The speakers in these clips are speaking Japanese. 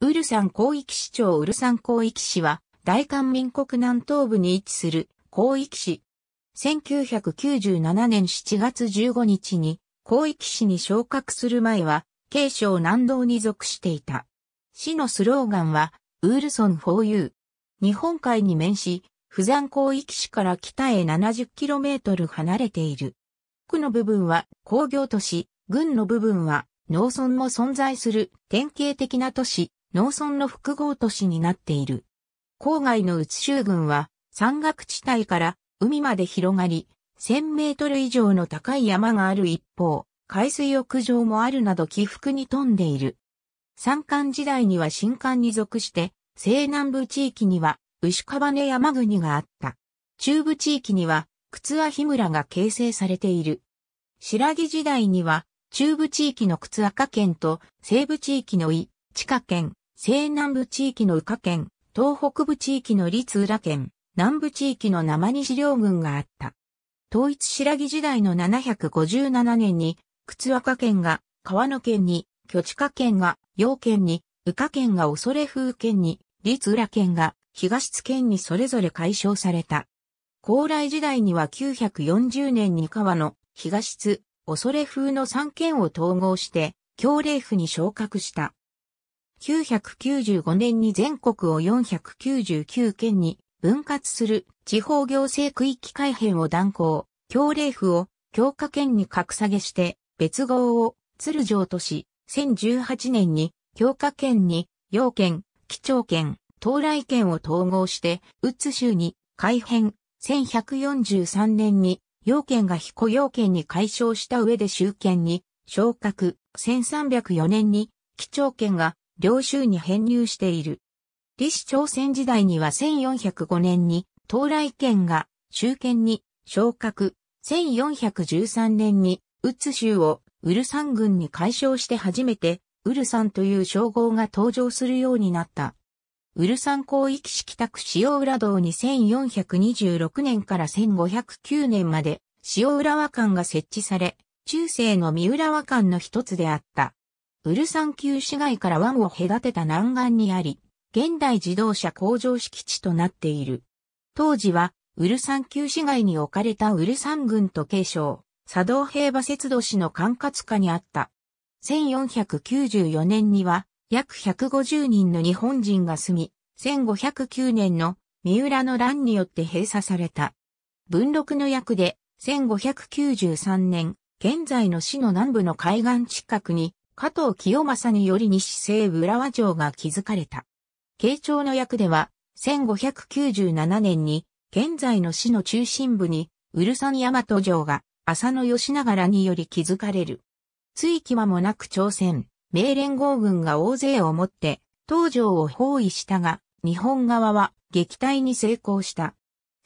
ウルサン広域市長ウルサン広域市は、大韓民国南東部に位置する広域市。1997年7月15日に広域市に昇格する前は、慶省南道に属していた。市のスローガンは、ウールソン・フォー・ユー。日本海に面し、釜山広域市から北へ 70km 離れている。区の部分は工業都市、郡の部分は農村も存在する典型的な都市、農村の複合都市になっている。郊外の宇州郡は山岳地帯から海まで広がり、1000メートル以上の高い山がある一方、海水浴場もあるなど起伏に富んでいる。山間時代には新館に属して、西南部地域には牛川山国があった。中部地域には、靴輪日村が形成されている。白木時代には、中部地域の靴赤県と西部地域の井、地下県、西南部地域の宇賀県、東北部地域の立浦県、南部地域の生西両軍があった。統一白木時代の757年に、靴若県が川野県に、巨地下県が陽県に、宇賀県が恐れ風県に、立浦県が東津県にそれぞれ解消された。高麗時代には940年に川野、東津、恐れ風の3県を統合して、京霊府に昇格した。9 9 5年に全国を499県に分割する地方行政区域改編を断行、協令府を強化県に格下げして別号を鶴城とし、1 0 1 8年に強化県に要県、基調県、東来県を統合して、宇津州に改編、1143年に要県が非雇要県に解消した上で州県に昇格、1304年に基調県が領州に編入している。李氏朝鮮時代には1405年に東来県が州県に昇格、1413年に宇津州をウルサン軍に解消して初めてウルサンという称号が登場するようになった。ウルサン広域式宅塩浦道に1426年から1509年まで塩浦和館が設置され、中世の三浦和館の一つであった。ウルサン旧市街から湾を隔てた南岸にあり、現代自動車工場敷地となっている。当時は、ウルサン旧市街に置かれたウルサン郡と継承、佐藤平馬節度市の管轄下にあった。1494年には、約150人の日本人が住み、1509年の三浦の乱によって閉鎖された。文禄の役で、1593年、現在の市の南部の海岸近くに、加藤清正により西西浦和城が築かれた。慶長の役では、1597年に、現在の市の中心部に、ウルサン大和城が、浅野ながらにより築かれる。つい際もなく朝鮮、明連合軍が大勢をもって、東城を包囲したが、日本側は撃退に成功した。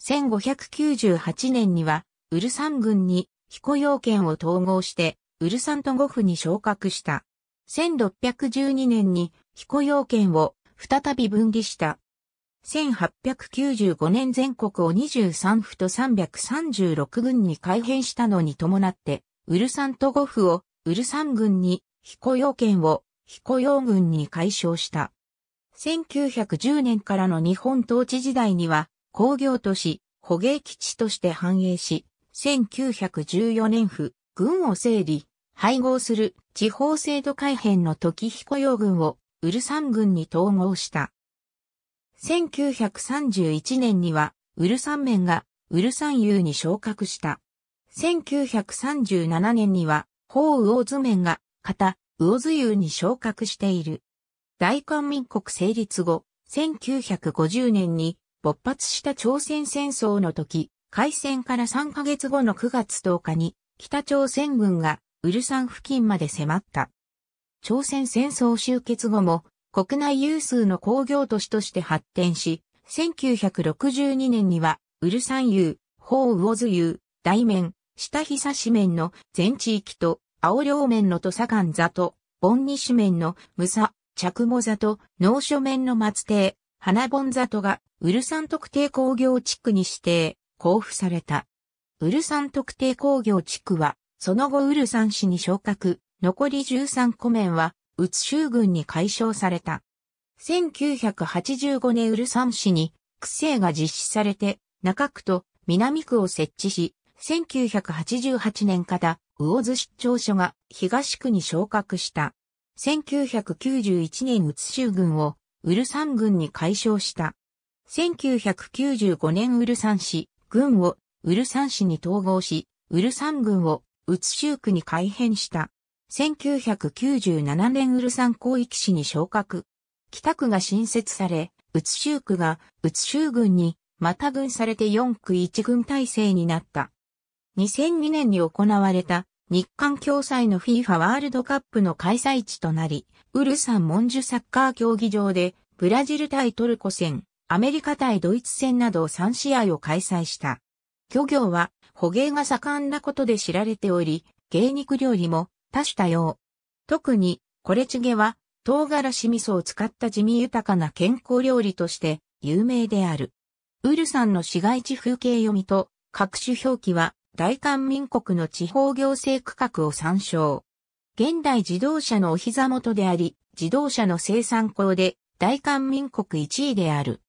1598年には、ウルサン軍に彦陽県を統合して、ウルサントゴフに昇格した。1612年に彦陽県を再び分離した。1895年全国を23府と336軍に改編したのに伴って、ウルサントゴフをウルサン軍に、彦陽県を彦陽軍に改称した。1910年からの日本統治時代には工業都市、捕鯨基地として繁栄し、1914年府、軍を整理、配合する地方制度改変の時彦陽軍をウルサン軍に統合した。1931年にはウルサン面がウルサンユに昇格した。1937年には法魚津面が片魚津ユに昇格している。大韓民国成立後、1950年に勃発した朝鮮戦争の時、開戦から3ヶ月後の9月10日に北朝鮮軍がウルサン付近まで迫った。朝鮮戦争終結後も国内有数の工業都市として発展し、1962年にはウルサン有、ホウオズ有、大面、下久市面の全地域と青両面の土佐間座と、盆西面の武佐、着母座と、農書面の松亭、花盆座とが、ウルサン特定工業地区に指定、交付された。ウルサン特定工業地区は、その後ウルサン市に昇格、残り13個面は、宇津州軍に解消された。1985年ウルサン市に、区政が実施されて、中区と南区を設置し、1988年から魚津市長所が東区に昇格した。1991年宇津州軍をウルサン軍に解消した。1995年ウルサン市、軍をウルサン市に統合し、ウルサン軍を宇津州区に改変した。1997年ウルサン広域市に昇格。北区が新設され、宇津州区が宇津州郡にまた軍されて4区1軍体制になった。2002年に行われた日韓共催の FIFA ワールドカップの開催地となり、ウルサンモンジュサッカー競技場でブラジル対トルコ戦、アメリカ対ドイツ戦など3試合を開催した。漁業は捕鯨が盛んなことで知られており、芸肉料理も多種多様。特に、コレチゲは、唐辛子味噌を使った地味豊かな健康料理として有名である。ウルさんの市街地風景読みと各種表記は大韓民国の地方行政区画を参照。現代自動車のお膝元であり、自動車の生産校で大韓民国1位である。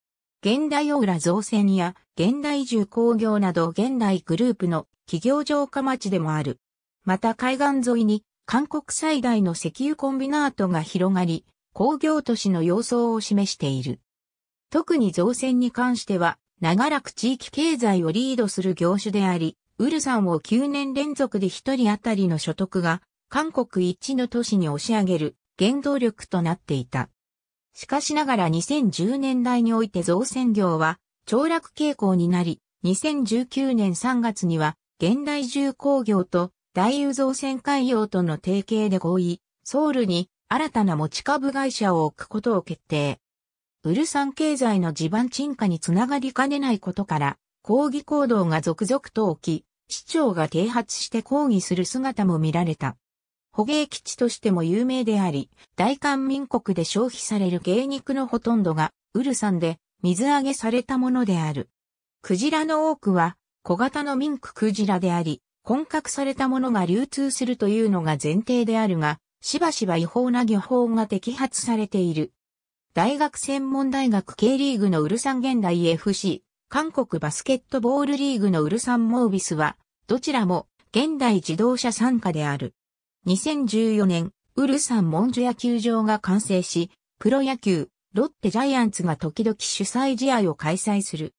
現代オーラ造船や現代重工業など現代グループの企業城下町でもある。また海岸沿いに韓国最大の石油コンビナートが広がり、工業都市の様相を示している。特に造船に関しては、長らく地域経済をリードする業種であり、ウルサンを9年連続で1人当たりの所得が、韓国一の都市に押し上げる原動力となっていた。しかしながら2010年代において造船業は凋落傾向になり、2019年3月には現代重工業と大有造船海洋との提携で合意、ソウルに新たな持ち株会社を置くことを決定。ウルサン経済の地盤沈下につながりかねないことから、抗議行動が続々と起き、市長が啓発して抗議する姿も見られた。捕鯨基地としても有名であり、大韓民国で消費される芸肉のほとんどが、ウルサンで水揚げされたものである。クジラの多くは、小型のミンククジラであり、本格されたものが流通するというのが前提であるが、しばしば違法な漁法が摘発されている。大学専門大学 K リーグのウルサン現代 FC、韓国バスケットボールリーグのウルサンモービスは、どちらも現代自動車参加である。2014年、ウルサンモンジュ野球場が完成し、プロ野球、ロッテジャイアンツが時々主催試合を開催する。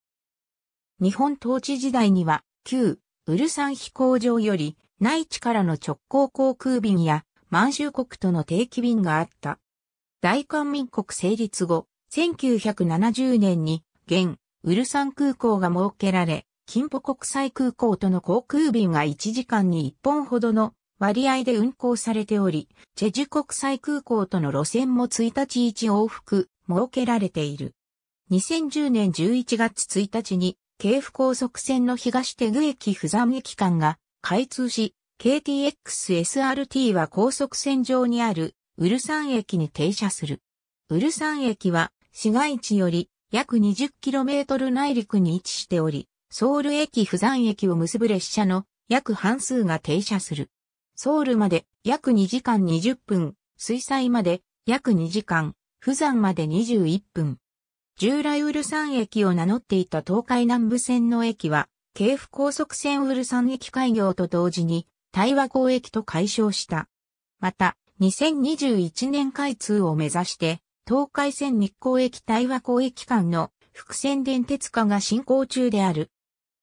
日本統治時代には、旧、ウルサン飛行場より、内地からの直行航空便や、満州国との定期便があった。大韓民国成立後、1970年に、現、ウルサン空港が設けられ、金浦国際空港との航空便が1時間に1本ほどの割合で運行されており、チェジュ国際空港との路線も1日1往復、設けられている。2010年11月1日に、京府高速線の東手具駅不山駅間が開通し、KTX-SRT は高速線上にあるウルサン駅に停車する。ウルサン駅は市街地より約 20km 内陸に位置しており、ソウル駅不山駅を結ぶ列車の約半数が停車する。ソウルまで約2時間20分、水彩まで約2時間、釜山まで21分。従来ウルサン駅を名乗っていた東海南部線の駅は、京府高速線ウルサン駅開業と同時に、対話交駅と解消した。また、2021年開通を目指して、東海線日光駅対話公駅間の伏線電鉄化が進行中である。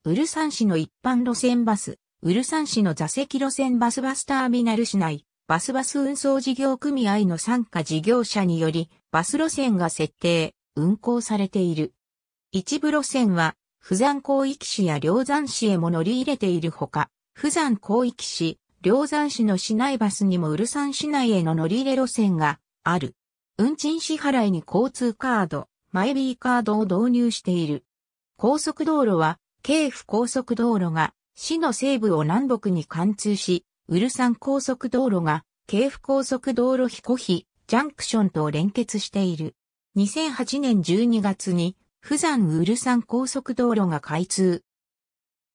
ウルサン市の一般路線バス、ウルサン市の座席路線バスバスターミナル市内、バスバス運送事業組合の参加事業者により、バス路線が設定、運行されている。一部路線は、富山広域市や梁山市へも乗り入れているほか、富山広域市、梁山市の市内バスにもウルサン市内への乗り入れ路線がある。運賃支払いに交通カード、マイビーカードを導入している。高速道路は、京府高速道路が市の西部を南北に貫通し、ウルサン高速道路が、京府高速道路彦比ジャンクションと連結している。2008年12月に、富山ウルサン高速道路が開通。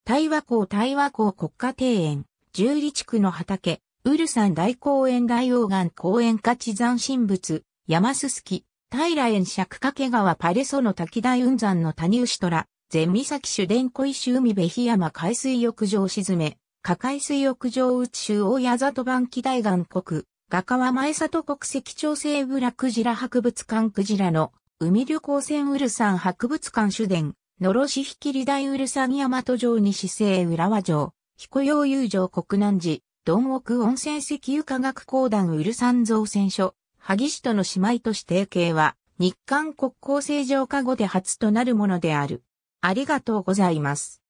台和港台和港国家庭園、十里地区の畑、ウルサン大公園大王岩公園価値山神仏、山すすき、平園尺掛川パレソの滝大雲山の谷牛虎、全岬主伝小石海部檜山海水浴場沈め、下海水浴場宇宙大谷里番期大岩国、画家は前里国籍調整部ラクジラ博物館クジラの海旅行船ウルサン博物館主伝、のろしひきり大ウルサン大和城西西浦和城、彦陽遊城国南寺、鈍屋温泉石油科学公団ウルサン造船所、萩市との姉妹都市提携は、日韓国交正常化後で初となるものである。ありがとうございます。